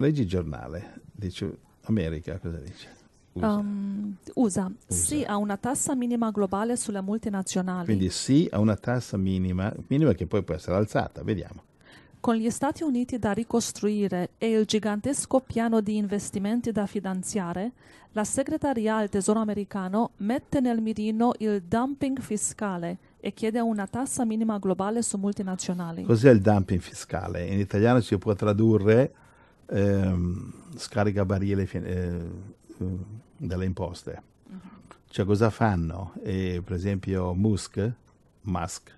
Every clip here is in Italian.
Leggi il giornale, dice America, cosa dice? USA. Um, USA. USA. sì a una tassa minima globale sulle multinazionali. Quindi sì a una tassa minima, minima che poi può essere alzata, vediamo. Con gli Stati Uniti da ricostruire e il gigantesco piano di investimenti da finanziare, la segretaria al Tesoro americano mette nel mirino il dumping fiscale e chiede una tassa minima globale su multinazionali. Cos'è il dumping fiscale? In italiano si può tradurre ehm, scarica barile eh, eh, delle imposte. Mm-hmm. Cioè cosa fanno? E, per esempio Musk, Musk,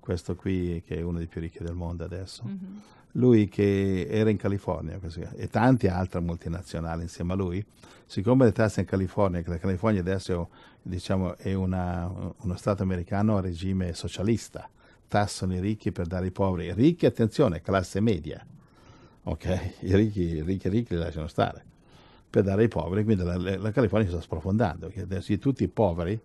questo qui che è uno dei più ricchi del mondo adesso, mm-hmm. lui che era in California così, e tante altre multinazionali insieme a lui, siccome le tasse in California, che la California adesso diciamo, è una, uno Stato americano a regime socialista, tassano i ricchi per dare ai poveri, ricchi attenzione, classe media, ok? I ricchi, ricchi, ricchi li lasciano stare per dare ai poveri, quindi la, la California si sta sprofondando, che adesso tutti i poveri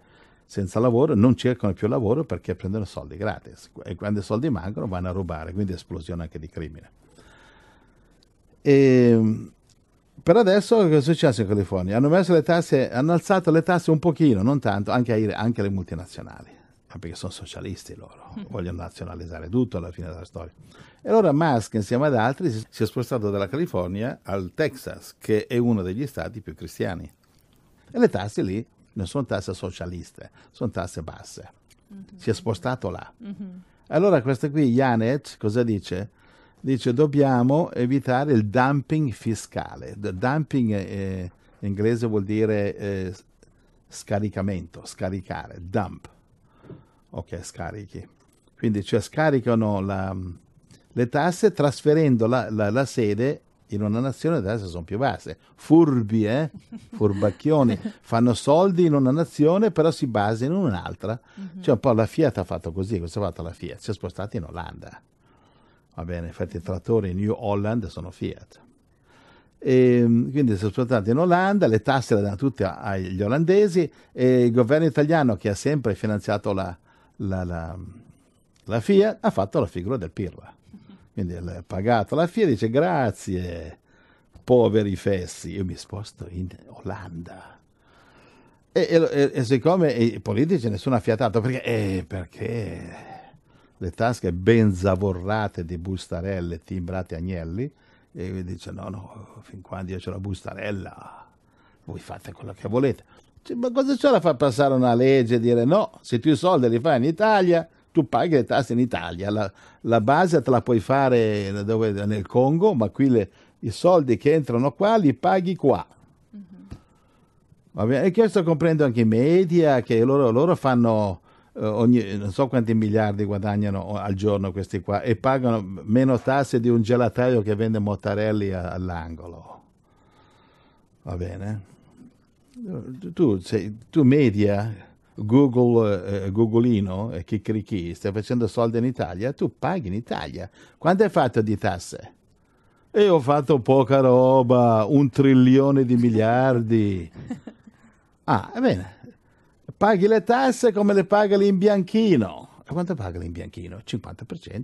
senza lavoro non cercano più lavoro perché prendono soldi gratis e quando i soldi mancano vanno a rubare, quindi esplosione anche di crimine. E, ehm, per adesso cosa è successo in California? Hanno, messo le tasse, hanno alzato le tasse un pochino, non tanto, anche, ai, anche alle multinazionali ma ah, perché sono socialisti loro, mm. vogliono nazionalizzare tutto alla fine della storia. E allora Musk, insieme ad altri, si è spostato dalla California al Texas, che è uno degli stati più cristiani. E le tasse lì non sono tasse socialiste, sono tasse basse. Mm-hmm. Si è spostato là. Mm-hmm. Allora questa qui, Janet, cosa dice? Dice dobbiamo evitare il dumping fiscale. The dumping eh, in inglese vuol dire eh, scaricamento, scaricare, dump ok scarichi quindi cioè scaricano la, le tasse trasferendo la, la, la, sede in una nazione le tasse sono più basse furbi eh furbacchioni fanno soldi in una nazione però si basano in un'altra mm-hmm. cioè un po' la Fiat ha fatto così cosa ha fatto la Fiat si è spostata in Olanda va bene infatti i trattori in New Holland sono Fiat e, ehm, quindi sono spostati in Olanda, le tasse le danno tutte agli olandesi e il governo italiano che ha sempre finanziato la, la, la, la FIA ha fatto la figura del pirla. Quindi ha pagato la FIA e dice grazie, poveri fessi, io mi sposto in Olanda. E, e, e siccome i politici nessuno ha fiatato, perché, eh, perché le tasche ben zavorrate di bustarelle timbrate agnelli, e dice no, no, fin quando io ho la bustarella, voi fate quello che volete ma cosa c'è da far passare una legge e dire no, se tu i soldi li fai in Italia, tu paghi le tasse in Italia. La, la base te la puoi fare dove, nel Congo, ma qui le, i soldi che entrano qua li paghi qua. Va bene. E questo comprendo anche i media, che loro, loro fanno... Eh, ogni, non so quanti miliardi guadagnano al giorno questi qua e pagano meno tasse di un gelataio che vende mottarelli all'angolo. Va bene? tu, sei, tu media Google, eh, eh Googleino e eh, Chicchirichi stai facendo soldi in Italia, tu paghi in Italia. Quanto hai fatto di tasse? E ho fatto poca roba, un trilione di miliardi. Ah, bene. Paghi le tasse come le paga l'imbianchino. E quanto paga l'imbianchino? 50%.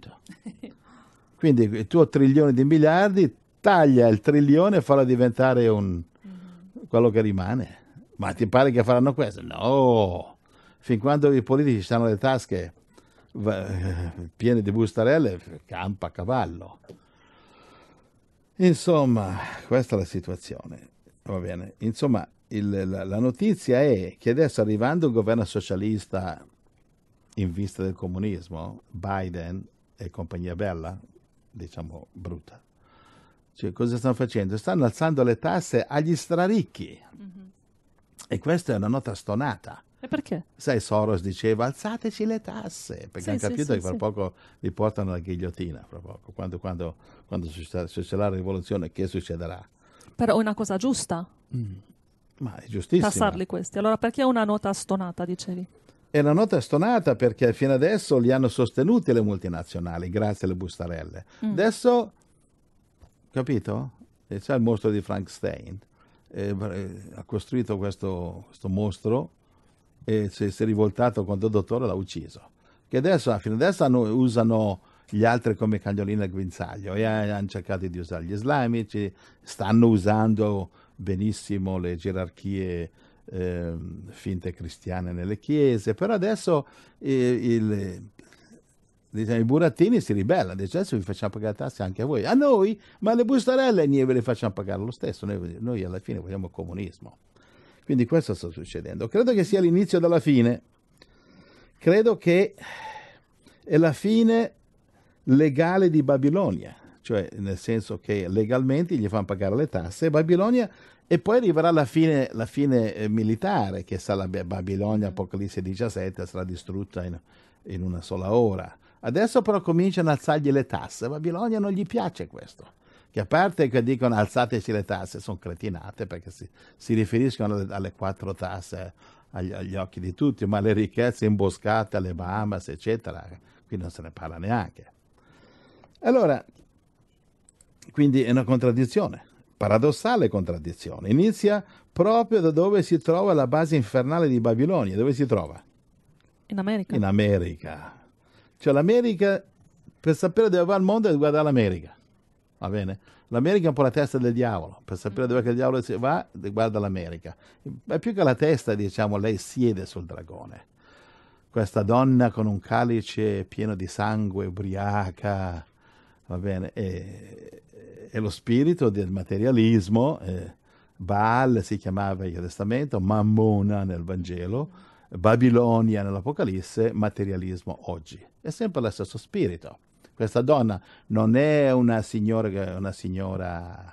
Quindi il tuo trilione di miliardi taglia il trilione e farla diventare un, mm-hmm. quello che rimane. Ma ti pare che faranno questo? No! Fin quando i politici hanno le tasche eh, piene di bustarelle, campa a cavallo. Insomma, questa è la situazione. Va bene. Insomma, il, la, la, notizia è che adesso arrivando un governo socialista in vista del comunismo, Biden e compagnia bella, diciamo brutta, cioè, cosa stanno facendo? Stanno alzando le tasse agli straricchi. Mm-hmm. E questa è una nota stonata. E perché? Sai, Soros diceva alzateci le tasse, perché sì, hanno capito sì, che fra sì. poco li portano alla ghigliottina, fra poco, quando, quando, quando succederà la rivoluzione, che succederà? Però è una cosa giusta. Mm. Ma è giustissimo. Tassarli questi. Allora perché è una nota stonata, dicevi? È una nota stonata perché fino adesso li hanno sostenuti le multinazionali, grazie alle bustarelle. Mm. Adesso, capito? C'è il mostro di Frank Stein eh, ha costruito questo, questo mostro e si, si è rivoltato quando il dottore l'ha ucciso. Che adesso, fino adesso usano gli altri come cagnolino e guinzaglio e hanno cercato di usare gli islamici, stanno usando benissimo le gerarchie eh, finte cristiane nelle chiese, però adesso eh, il, Dice, I burattini si ribellano, dice adesso vi facciamo pagare le tasse anche a voi. A noi? Ma le bustarelle ve le facciamo pagare lo stesso, noi, noi alla fine vogliamo il comunismo. Quindi questo sta succedendo. Credo che sia l'inizio della fine. Credo che è la fine legale di Babilonia, cioè nel senso che legalmente gli fanno pagare le tasse. Babilonia e poi arriverà la fine, la fine eh, militare, che sarà la Babilonia, Apocalisse 17, sarà distrutta in, in una sola ora. Adesso però cominciano ad alzargli le tasse. A Babilonia non gli piace questo. Che a parte che dicono alzateci le tasse, sono cretinate perché si, si riferiscono alle, alle quattro tasse agli, agli, occhi di tutti, ma le ricchezze imboscate alle Bahamas, eccetera, qui non se ne parla neanche. Allora, quindi è una contraddizione, paradossale contraddizione. Inizia proprio da dove si trova la base infernale di Babilonia. Dove si trova? In America. In America cioè l'America, per sapere dove va il mondo, devi guardare l'America. Va bene? L'America è un po' la testa del diavolo, per sapere dove il diavolo si va, guarda l'America. Ma più che la testa, diciamo, lei siede sul dragone. Questa donna con un calice pieno di sangue, ubriaca, va bene, è, è lo spirito del materialismo. È, eh, Baal si chiamava in Testamento, Mammona nel Vangelo Babilonia nell'Apocalisse, materialismo oggi. È sempre lo stesso spirito. Questa donna non è una signora, una signora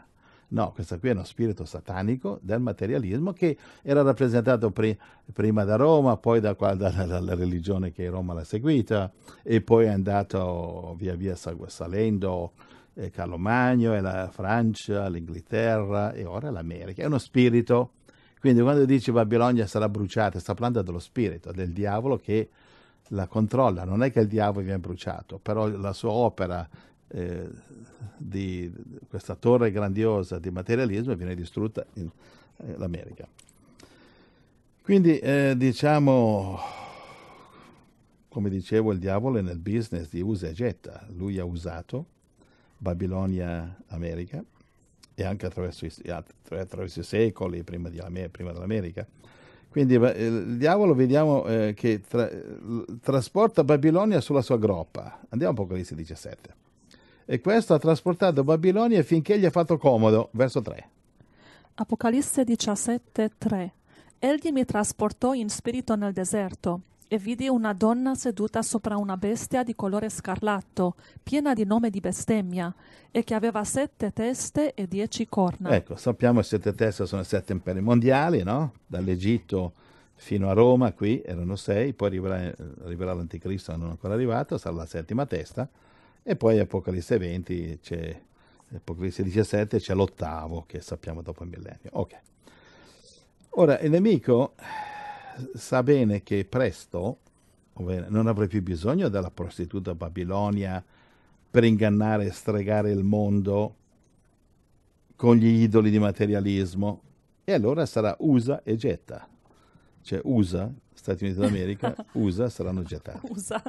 No, questo qui è uno spirito satanico del materialismo che era rappresentato pri- prima da Roma, poi dalla da, da, da, religione che Roma l'ha seguita e poi è andato via via salendo eh, Carlo Magno e la Francia, l'Inghilterra e ora l'America. È uno spirito quindi quando dici Babilonia sarà bruciata, sta parlando dello spirito, del diavolo che la controlla, non è che il diavolo viene bruciato, però la sua opera eh, di questa torre grandiosa di materialismo viene distrutta in, eh, l'America. Quindi eh, diciamo, come dicevo, il diavolo è nel business di usa e getta, lui ha usato Babilonia America e anche attraverso i, attraverso i secoli, prima, di, prima dell'America. Quindi eh, il diavolo vediamo eh, che tra, trasporta Babilonia sulla sua groppa. Andiamo a Apocalisse 17. E questo ha trasportato Babilonia finché gli ha fatto comodo. Verso 3. Apocalisse 17, 3. Egli mi trasportò in spirito nel deserto e vidi una donna seduta sopra una bestia di colore scarlatto, piena di nome di bestemmia, e che aveva sette teste e dieci corna. Ecco, sappiamo che sette teste sono sette imperi mondiali, no? Dall'Egitto fino a Roma, qui erano sei, poi arriverà, arriverà l'Anticristo, non è ancora arrivato, sarà la settima testa, e poi Apocalisse 20 c'è Apocalisse 17 c'è l'ottavo che sappiamo dopo il millennio. Ok. Ora, il nemico sa bene che presto non avrai più bisogno della prostituta Babilonia per ingannare e stregare il mondo con gli idoli di materialismo e allora sarà USA e getta. Cioè USA, Stati Uniti d'America, USA saranno gettati. USA,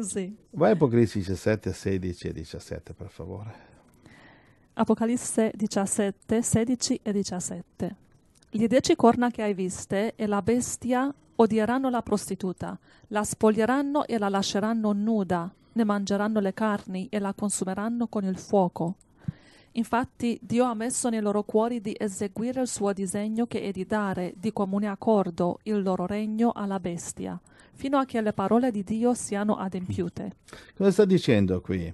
sì. Vai a Apocalisse 17, 16 e 17 per favore. Apocalisse 17, 16 e 17. Le dieci corna che hai viste e la bestia odieranno la prostituta, la spoglieranno e la lasceranno nuda, ne mangeranno le carni e la consumeranno con il fuoco. Infatti Dio ha messo nei loro cuori di eseguire il suo disegno che è di dare di comune accordo il loro regno alla bestia, fino a che le parole di Dio siano adempiute. Cosa sta dicendo qui?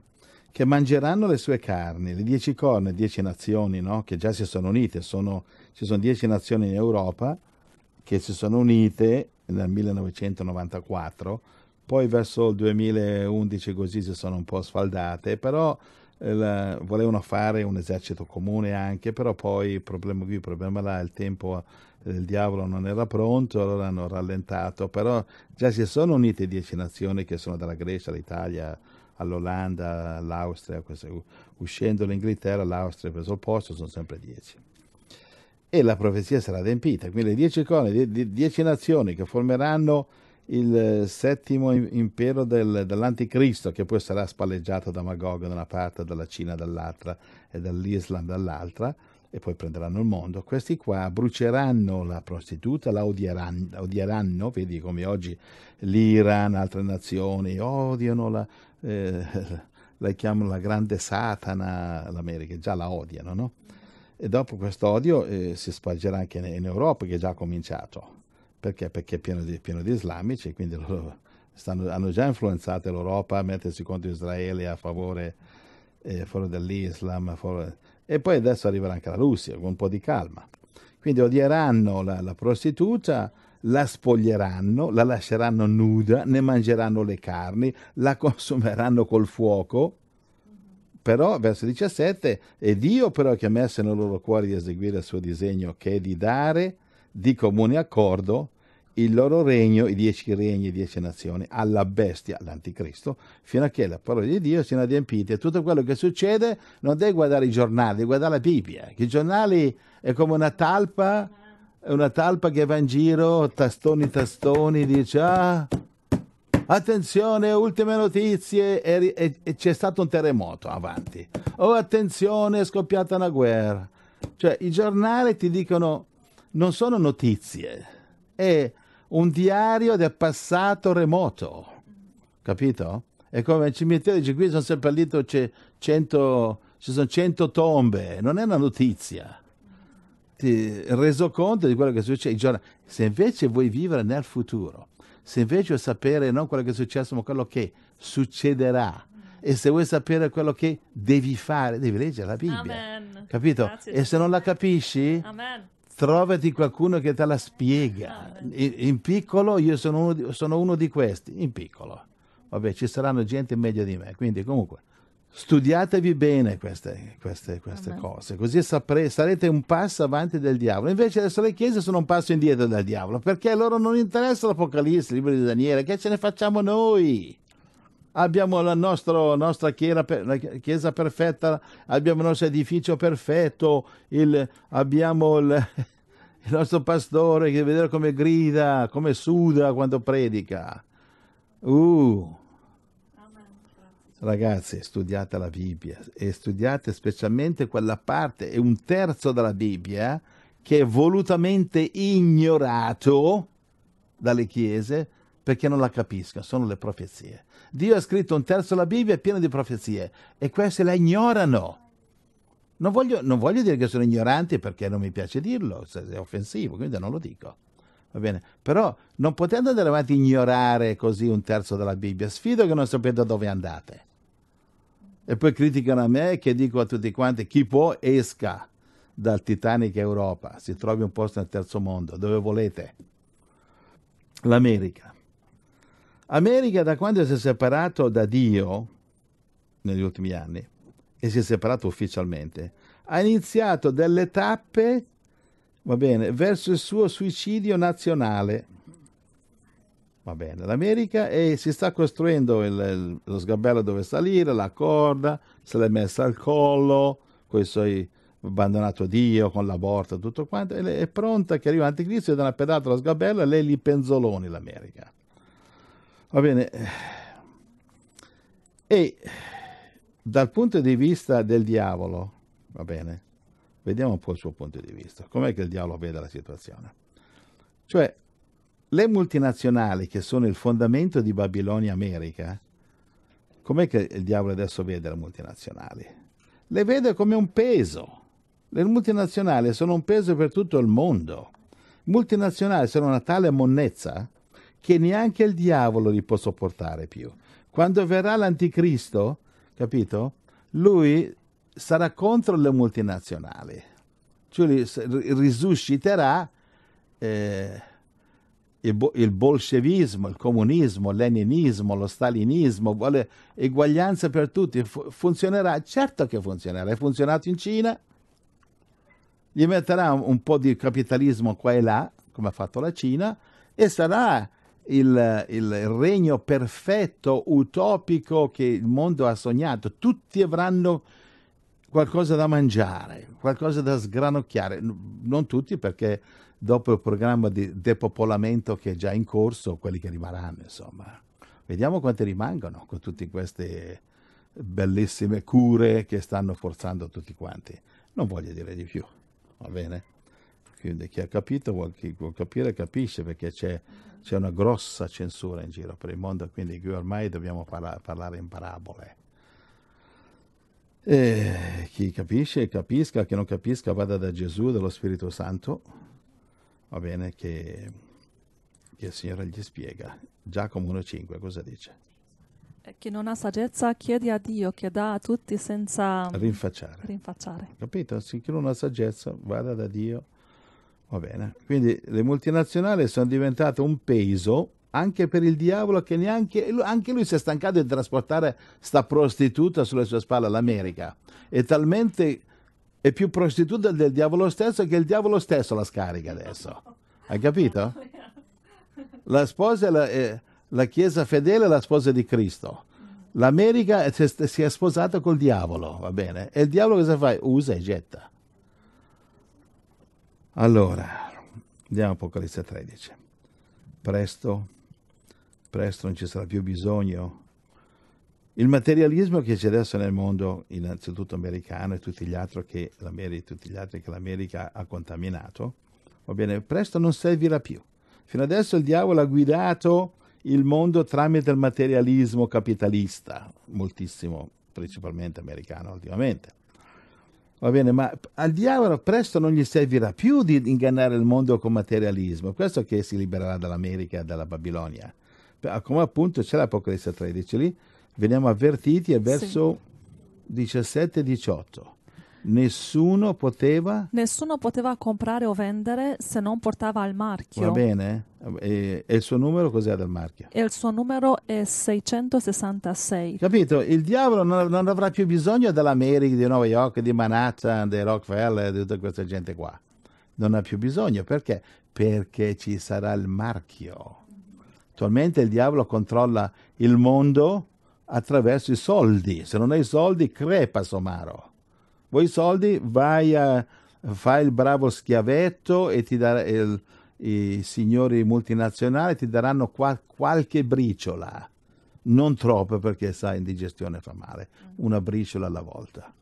Che mangeranno le sue carni, le dieci corna, dieci nazioni no? che già si sono unite, sono ci sono dieci nazioni in Europa che si sono unite nel 1994, poi verso il 2011 così si sono un po' sfaldate, però eh, volevano fare un esercito comune anche, però poi problema qui, problema là, il tempo eh, del diavolo non era pronto, allora hanno rallentato, però già si sono unite dieci nazioni che sono dalla Grecia all'Italia, all'Olanda, all'Austria, uscendo l'Inghilterra, l'Austria ha preso il posto, sono sempre dieci e la profezia sarà adempita. Quindi le dieci colonne, le dieci nazioni che formeranno il eh, settimo impero del, dell'anticristo, che poi sarà spalleggiato da Magog da una parte, dalla Cina dall'altra e dall'Islam dall'altra, e poi prenderanno il mondo, questi qua bruceranno la prostituta, la odieranno, la odieranno vedi come oggi l'Iran, altre nazioni odiano la, eh, la chiamano la grande Satana, l'America, già la odiano, no? E dopo questo odio eh, si spargerà anche in, in, Europa, che è già cominciato. Perché? Perché è pieno di, pieno di islamici, e quindi loro stanno, hanno già influenzato l'Europa a mettersi contro Israele a favore, eh, favore dell'Islam. favore... E poi adesso arriverà anche la Russia, con un po' di calma. Quindi odieranno la, la prostituta, la spoglieranno, la lasceranno nuda, ne mangeranno le carni, la consumeranno col fuoco però, verso 17, è Dio però che ha messo nel loro cuore di eseguire il suo disegno, che è di dare di comune accordo il loro regno, i dieci regni, i dieci nazioni, alla bestia, l'anticristo, fino a che la parola di Dio sia adempiente. Tutto quello che succede non devi guardare i giornali, devi guardare la Bibbia, che i giornali è come una talpa, una talpa che va in giro, tastoni, tastoni, dice ah, attenzione, ultime notizie, e, e, e c'è stato un terremoto avanti. Oh, attenzione, è scoppiata una guerra. Cioè, i giornali ti dicono, non sono notizie, è un diario del passato remoto, capito? È come il cimitero, dice, qui sono sempre lì, c'è 100 ci sono cento tombe, non è una notizia. Ti reso conto di quello che succede. Se invece vuoi vivere nel futuro, se invece vuoi sapere non quello che è successo, ma quello che succederà, mm. e se vuoi sapere quello che devi fare, devi leggere la Bibbia. Amen. Capito? Grazie. E se non la capisci, Amen. trovati qualcuno che te la spiega. In, in, piccolo, io sono uno, di, sono uno di questi, in piccolo. Vabbè, ci saranno gente meglio di me, quindi comunque. Studiatevi bene queste, queste, queste cose, così sapre, sarete un passo avanti del diavolo. Invece adesso le chiese sono un passo indietro dal diavolo, perché a loro non interessa l'Apocalisse, il libro di Daniele, che ce ne facciamo noi? abbiamo la nostra, nostra chiesa, la chiesa, perfetta, abbiamo il nostro edificio perfetto, il, abbiamo il, il, nostro pastore che vedere come grida, come suda quando predica. Uh, Ragazzi, studiate la Bibbia e studiate specialmente quella parte, e un terzo della Bibbia che è volutamente ignorato dalle chiese perché non la capiscono, sono le profezie. Dio ha scritto un terzo della Bibbia pieno di profezie e queste la ignorano. Non voglio, non voglio dire che sono ignoranti perché non mi piace dirlo, è offensivo, quindi non lo dico va bene? Però non potete andare avanti a ignorare così un terzo della Bibbia, sfido che non sapete dove andate. E poi criticano a me che dico a tutti quanti chi può esca dal Titanic Europa, si trovi un posto nel terzo mondo, dove volete. L'America. America da quando si è separato da Dio, negli ultimi anni, e si è separato ufficialmente, ha iniziato delle tappe, va bene, verso il suo suicidio nazionale Va bene, l'America e eh, si sta costruendo il, il, lo sgabello dove salire, la corda, se l'è messa al collo, con i suoi abbandonato Dio, con l'aborto, tutto quanto, e è pronta che arriva l'anticristo e dà una pedata allo sgabello e lei li penzoloni l'America. Va bene. E dal punto di vista del diavolo, va bene, vediamo un po' il suo punto di vista. Com'è che il diavolo vede la situazione? Cioè, le multinazionali che sono il fondamento di Babilonia America, com'è che il diavolo adesso vede le multinazionali? Le vede come un peso. Le multinazionali sono un peso per tutto il mondo. Multinazionali sono una tale monnezza che neanche il diavolo li può sopportare più. Quando verrà l'anticristo, capito? Lui sarà contro le multinazionali. Cioè risusciterà eh, il, bo- il bolscevismo, il comunismo, il leninismo, lo stalinismo, vuole eguaglianza per tutti. Fu- funzionerà? Certo che funzionerà. È funzionato in Cina, gli metterà un, un po' di capitalismo qua e là, come ha fatto la Cina, e sarà il, il, regno perfetto, utopico che il mondo ha sognato. Tutti avranno qualcosa da mangiare, qualcosa da sgranocchiare. Non tutti perché dopo il programma di depopolamento che è già in corso, quelli che rimarranno, insomma. Vediamo quanti rimangono con tutte queste bellissime cure che stanno forzando tutti quanti. Non voglio dire di più, va bene? Quindi chi ha capito, chi vuol capire, capisce perché c'è, c'è, una grossa censura in giro per il mondo, quindi qui ormai dobbiamo parla- parlare in parabole. E eh, chi capisce, capisca, chi non capisca vada da Gesù, dallo Spirito Santo, Va bene che, che il Signore gli spiega. Giacomo 1,5 cosa dice? Chi non ha saggezza chiede a Dio che dà a tutti senza rinfacciare. rinfacciare. Capito? Se chi non ha saggezza vada da Dio. Va bene. Quindi le multinazionali sono diventate un peso anche per il diavolo che neanche anche lui si è stancato di trasportare sta prostituta sulle sue spalle all'America. È talmente è più prostituta del diavolo stesso che il diavolo stesso la scarica adesso. Hai capito? La sposa è la, è la Chiesa fedele, è la sposa di Cristo. L'America si è sposata col diavolo, va bene? E il diavolo cosa fa? Usa e getta. Allora, andiamo a Apocalisse 13. Presto, presto non ci sarà più bisogno il materialismo che c'è adesso nel mondo, innanzitutto americano e tutti gli altri che l'America, che l'America ha contaminato, va bene, presto non servirà più. Fino adesso il diavolo ha guidato il mondo tramite il materialismo capitalista, moltissimo, principalmente americano ultimamente. Va bene, ma al diavolo presto non gli servirà più di ingannare il mondo con materialismo, questo che si libererà dall'America e dalla Babilonia. Come appunto c'è l'Apocalisse 13 lì, veniamo avvertiti è verso sì. 17-18. Nessuno poteva... Nessuno poteva comprare o vendere se non portava il marchio. Va bene. E, e il suo numero cos'è del marchio? E il suo numero è 666. Capito? Il diavolo non, non avrà più bisogno dell'America, di New York, di Manhattan, di Rockefeller, di tutta questa gente qua. Non ha più bisogno. Perché? Perché ci sarà il marchio. Attualmente il diavolo controlla il mondo attraverso i soldi. Se non hai soldi, crepa somaro. Vuoi soldi? Vai a fai il bravo schiavetto e ti darà il, i signori multinazionali ti daranno qua, qualche briciola, non troppo perché sai indigestione fa male, mm. una briciola alla volta.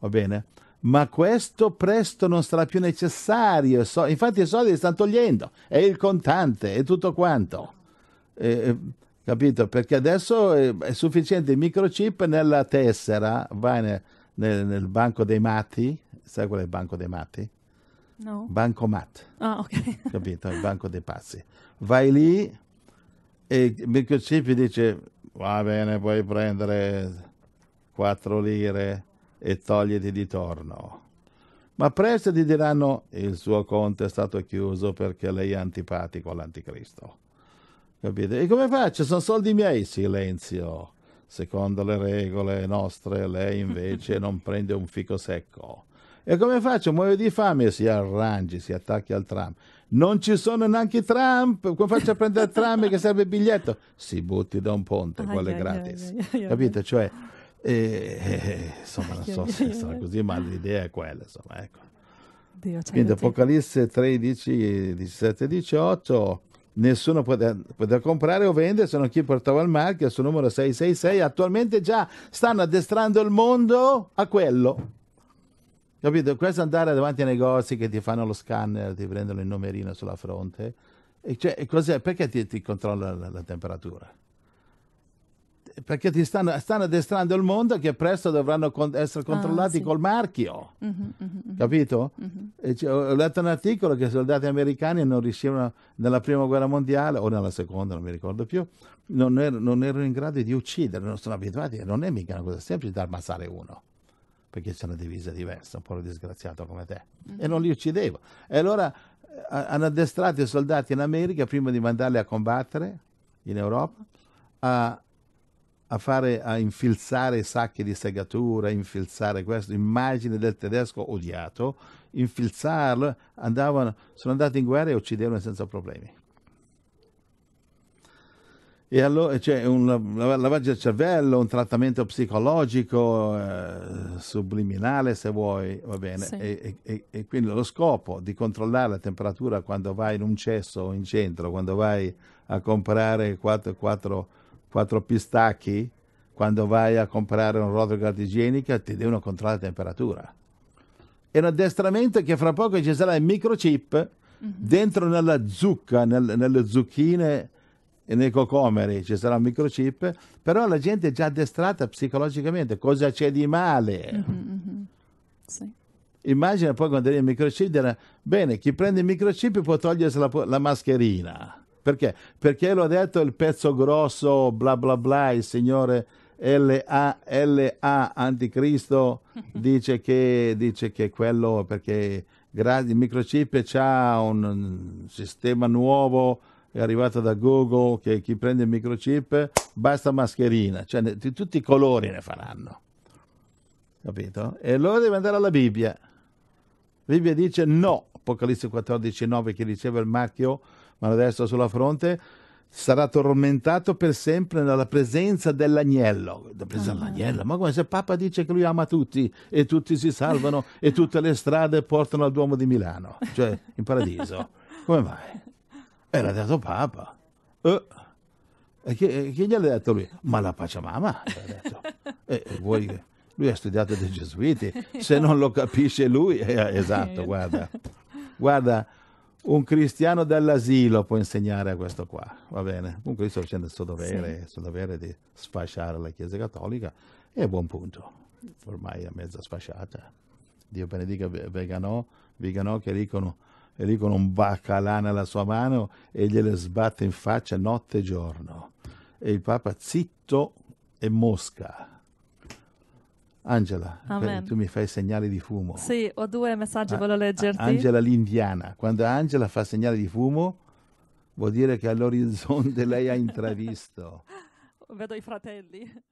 Va bene? Ma questo presto non sarà più necessario, infatti i soldi li stanno togliendo, è il contante, è tutto quanto. Eh, capito? Perché adesso è, è sufficiente il microchip nella tessera, vai nel, nel, nel banco dei matti, sai qual è il banco dei matti? No. Banco Mat. Ah, ok. Capito? Il banco dei pazzi. Vai lì e il microchip dice va bene, puoi prendere 4 lire e togliti di torno. Ma presto ti diranno il suo conto è stato chiuso perché lei è antipatico all'anticristo. Capite? E come faccio? Sono soldi miei, silenzio. Secondo le regole nostre, lei invece non prende un fico secco. E come faccio? Muoio di fame, si arrangi, si attacchi al tram. Non ci sono neanche i tram, come faccio a prendere il tram che serve il biglietto? Si butti da un ponte, ah, quello è gratis. Ah, ah, Capite? Cioè, eh, eh, eh insomma, non so se sarà così, ma l'idea è quella, insomma, ecco. Dio, cioè, Quindi Apocalisse 13, 17, 18 nessuno poteva comprare o vendere se non chi portava il marchio, il suo numero 666. Attualmente già stanno addestrando il mondo a quello. Capito? Questo andare davanti ai negozi che ti fanno lo scanner, ti prendono il numerino sulla fronte. E cioè, perché ti, ti controlla la, la temperatura? perché ti stanno, stanno addestrando il mondo che presto dovranno con, essere ah, controllati ah, sì. col marchio, mm-hmm, mm-hmm. capito? Mm-hmm. C- ho letto un articolo che i soldati americani non riuscivano nella prima guerra mondiale o nella seconda, non mi ricordo più, non, er- non erano in grado di uccidere, non sono abituati, non è mica una cosa semplice da ammazzare uno perché c'è una divisa diversa, un po' disgraziato come te, e non li uccidevo. E allora eh, hanno addestrato i soldati in America prima di mandarli a combattere in Europa a, a fare a infilzare sacchi di segatura, infilzare questo, immagine del tedesco odiato, infilzarlo, andavano, sono andati in guerra e uccidevano senza problemi. E allora c'è cioè, un lavaggio del cervello, un trattamento psicologico eh, subliminale, se vuoi, va bene. Sì. E, e, e, quindi lo scopo di controllare la temperatura quando vai in un cesso o in centro, quando vai a comprare 4, 4 quattro pistacchi, quando vai a comprare un rotogard igienica ti devono controllare la temperatura. È un addestramento che fra poco ci sarà il microchip mm-hmm. dentro nella zucca, nel, nelle zucchine e nei cocomeri ci sarà un microchip, però la gente è già addestrata psicologicamente, cosa c'è di male? Mm-hmm, Sì. Immagina poi quando arriva il microchip, dirà, bene, chi prende il microchip può togliersi la, la mascherina perché? Perché lo ha detto il pezzo grosso, bla bla bla, il signore LA, anticristo dice che, dice che quello perché il microchip ha un sistema nuovo è arrivato da Google che chi prende il microchip basta mascherina cioè di tutti i colori ne faranno capito? e allora deve andare alla Bibbia la Bibbia dice no Apocalisse 14 9 che riceve il marchio ma la destra sulla fronte, sarà tormentato per sempre nella presenza dell'agnello. La presenza ah. dell'agnello, ma come se Papa dice che lui ama tutti e tutti si salvano e tutte le strade portano al Duomo di Milano, cioè in paradiso. Come mai? E l'ha detto Papa. Eh. E chi, gli ha detto lui? Ma la Pachamama, gli lui ha studiato dei gesuiti, se non lo capisce lui, eh, esatto, guarda. Guarda, un cristiano dall'asilo può insegnare a questo qua, va bene? Comunque sto facendo il suo dovere, sì. il suo dovere di sfasciare la Chiesa Cattolica e a buon punto, ormai è mezza sfasciata. Dio benedica Veganò, Veganò che ricono, ricono un baccalà nella sua mano e gliele sbatte in faccia notte e giorno. E il Papa zitto e mosca, Angela, Amen. tu mi fai segnali di fumo. Sì, ho due messaggi, ah, volevo leggerti. Angela l'indiana, quando Angela fa segnale di fumo vuol dire che all'orizzonte lei ha intravisto. Vedo i fratelli.